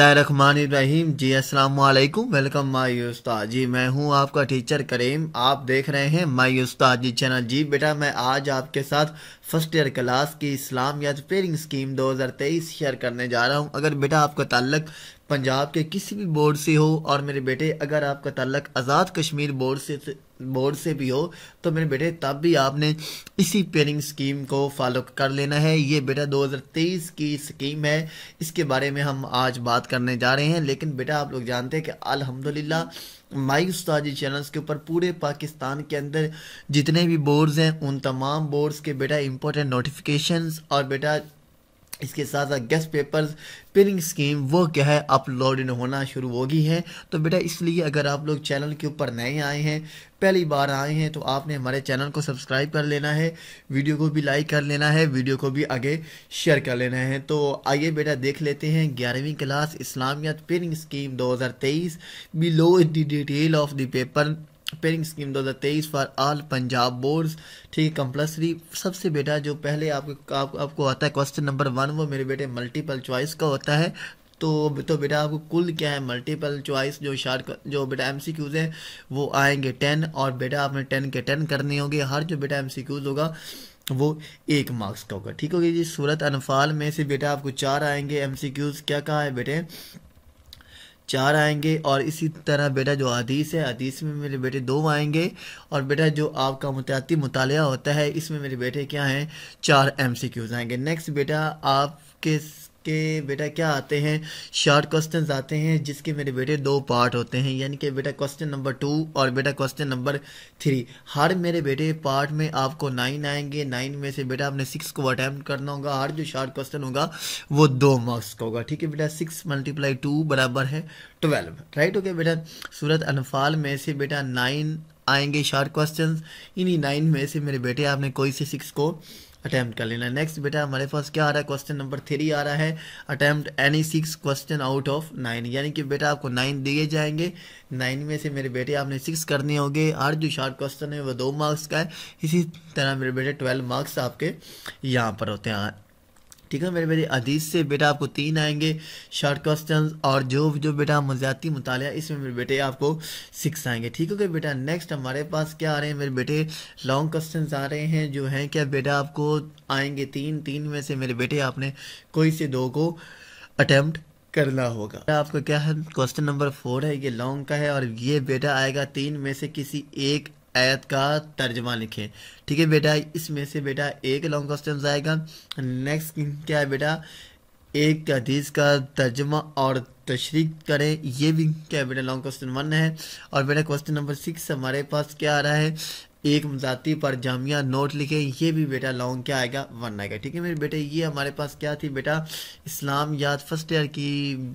बिस्मिल्लाम जी असलकुम welcome my उस्ताद जी मैं हूँ आपका टीचर करीम आप देख रहे हैं माई उस्ताद जी चैनल जी बेटा मैं आज आपके साथ फर्स्ट ईयर क्लास की इस्लाम या स्कीम 2023 शेयर करने जा रहा हूँ अगर बेटा आपका ताल्लक पंजाब के किसी भी बोर्ड से हो और मेरे बेटे अगर आपका तल्लक आज़ाद कश्मीर बोर्ड से बोर्ड से भी हो तो मेरे बेटे तब भी आपने इसी पेनिंग स्कीम को फॉलो कर लेना है ये बेटा 2023 की स्कीम है इसके बारे में हम आज बात करने जा रहे हैं लेकिन बेटा आप लोग जानते हैं कि अल्हम्दुलिल्लाह माई उस्ताजी चैनल्स के ऊपर पूरे पाकिस्तान के अंदर जितने भी बोर्ड्स हैं उन तमाम बोर्ड्स के बेटा इंपॉर्टेंट नोटिफिकेशंस और बेटा इसके साथ साथ गेस्ट पेपर्स पिनिंग स्कीम वो क्या है अपलोड होना शुरू हो गई है तो बेटा इसलिए अगर आप लोग चैनल के ऊपर नए आए हैं पहली बार आए हैं तो आपने हमारे चैनल को सब्सक्राइब कर लेना है वीडियो को भी लाइक कर लेना है वीडियो को भी आगे शेयर कर लेना है तो आइए बेटा देख लेते हैं ग्यारहवीं क्लास इस्लामियत पिनिंग स्कीम दो हज़ार तेईस below the detail of the paper pairing scheme 2023 for all Punjab boards ठीक है कंपल्सरी सबसे बेटा जो पहले आपको आप, आपको आता है क्वेश्चन नंबर वन वो मेरे बेटे मल्टीपल चॉइस का होता है तो तो बेटा आपको कुल क्या है मल्टीपल चॉइस जो शार्ट जो बेटा एम सी क्यूज़ हैं वो आएंगे टेन और बेटा आपने टेन के टेन करने होंगे हर जो बेटा एम सी क्यूज़ होगा वो एक मार्क्स का होगा ठीक होगी जी सूरत अनफाल में से बेटा आपको चार आएंगे एम सी क्यूज़ क्या कहा है बेटे चार आएंगे और इसी तरह बेटा जो हदीस है हदीस में मेरे बेटे दो आएंगे और बेटा जो आपका मुताती मुताल होता है इसमें मेरे बेटे क्या हैं चार एम सी क्यूज़ आएंगे नेक्स्ट बेटा आपके के बेटा क्या आते हैं शॉर्ट क्वेश्चन आते हैं जिसके मेरे बेटे दो पार्ट होते हैं यानी कि बेटा क्वेश्चन नंबर टू और बेटा क्वेश्चन नंबर थ्री हर मेरे बेटे पार्ट में आपको नाइन आएंगे नाइन में से बेटा आपने सिक्स को अटैम्प्ट करना होगा हर जो शॉर्ट क्वेश्चन होगा वो दो मार्क्स का होगा ठीक है बेटा सिक्स मल्टीप्लाई टू बराबर है ट्वेल्व राइट ओके बेटा सूरत अनफाल में से बेटा नाइन आएंगे शॉर्ट क्वेश्चन इन्हीं नाइन में से मेरे बेटे आपने कोई से सिक्स को अटैम्प्ट कर लेना नेक्स्ट बेटा हमारे पास क्या आ रहा है क्वेश्चन नंबर थ्री आ रहा है attempt any six question out of nine यानी कि बेटा आपको नाइन दिए जाएंगे नाइन में से मेरे बेटे आपने सिक्स करने होंगे हर जो शार्ट क्वेश्चन है वो दो मार्क्स का है इसी तरह मेरे बेटे ट्वेल्व मार्क्स आपके यहाँ पर होते हैं ठीक है मेरे मेरे अदीज़ से बेटा आपको तीन आएंगे शॉर्ट क्वेश्चन और जो जो बेटा मजाती मुताल इसमें मेरे बेटे आपको सिक्स आएंगे ठीक है बेटा नेक्स्ट हमारे पास क्या आ रहे हैं मेरे बेटे लॉन्ग क्वेश्चन आ रहे हैं जो हैं क्या बेटा आपको आएंगे तीन तीन में से मेरे बेटे आपने कोई से दो को अटैम्प्ट करना होगा आपको क्या है क्वेश्चन नंबर फोर है ये लॉन्ग का है और ये बेटा आएगा तीन में से किसी एक आयत का तर्जमा लिखें ठीक है बेटा इसमें से बेटा एक लॉन्ग क्वेश्चन आएगा नेक्स्ट क्या है बेटा एक हदीस का तर्जमा और तशरी करें ये भी क्या बेटा लॉन्ग क्वेश्चन वन है और बेटा क्वेश्चन नंबर सिक्स हमारे पास क्या आ रहा है एक मजाती पर जामिया नोट लिखे ये भी बेटा लॉन्ग क्या आएगा वन आएगा ठीक है मेरे बेटे ये हमारे पास क्या थी बेटा इस्लाम याद फर्स्ट ईयर की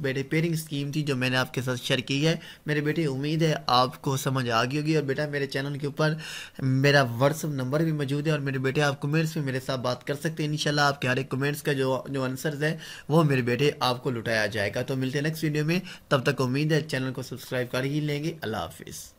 बेटे पेयरिंग स्कीम थी जो मैंने आपके साथ शेयर की है मेरे बेटे उम्मीद है आपको समझ आ गई होगी और बेटा मेरे चैनल के ऊपर मेरा व्हाट्सअप नंबर भी मौजूद है और मेरे बेटे आप कमेंट्स में मेरे साथ बात कर सकते हैं इनशाला आपके हर एक कमेंट्स का जो जो आंसर है वो मेरे बेटे आपको लुटाया जाएगा तो मिलते हैं नेक्स्ट वीडियो में तब तक उम्मीद है चैनल को सब्सक्राइब कर ही लेंगे अल्लाह हाफिज़